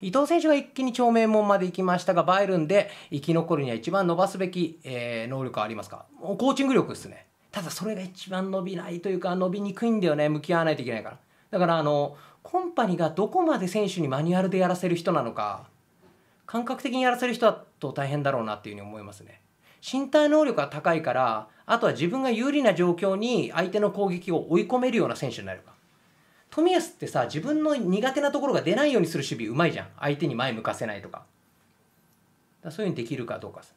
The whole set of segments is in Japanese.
伊藤選手が一気に長名門まで行きましたが、バイルンで生き残るには一番伸ばすべき、えー、能力はありますかコーチング力ですね。ただそれが一番伸びないというか、伸びにくいんだよね。向き合わないといけないから。だからあの、コンパニーがどこまで選手にマニュアルでやらせる人なのか、感覚的にやらせる人だと大変だろうなっていうふうに思いますね。身体能力が高いから、あとは自分が有利な状況に相手の攻撃を追い込めるような選手になるか。冨安ってさ自分の苦手なところが出ないようにする守備うまいじゃん相手に前向かせないとかだそういうふうにできるかどうかですね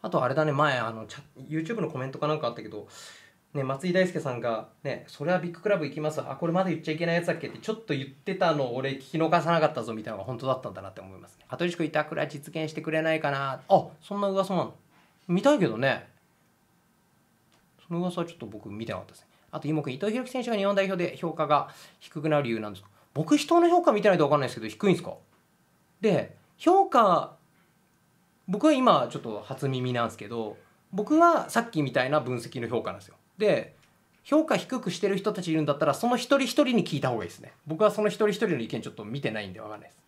あとあれだね前あの YouTube のコメントかなんかあったけど、ね、松井大輔さんが、ね「それはビッグクラブ行きますあこれまだ言っちゃいけないやつだっけ?」ってちょっと言ってたの俺聞き逃さなかったぞみたいなのが本当だったんだなって思いますね羽鳥君板倉実現してくれないかなあそんな噂なの見たいけどねその噂はちょっと僕見てなかったですねあと、妹伊藤洋輝選手が日本代表で評価が低くなる理由なんです僕、人の評価見てないと分かんないですけど、低いんですかで、評価、僕は今、ちょっと初耳なんですけど、僕はさっきみたいな分析の評価なんですよ。で、評価低くしてる人たちいるんだったら、その一人一人に聞いた方がいいですね。僕はその一人一人の意見ちょっと見てないんで分かんないです。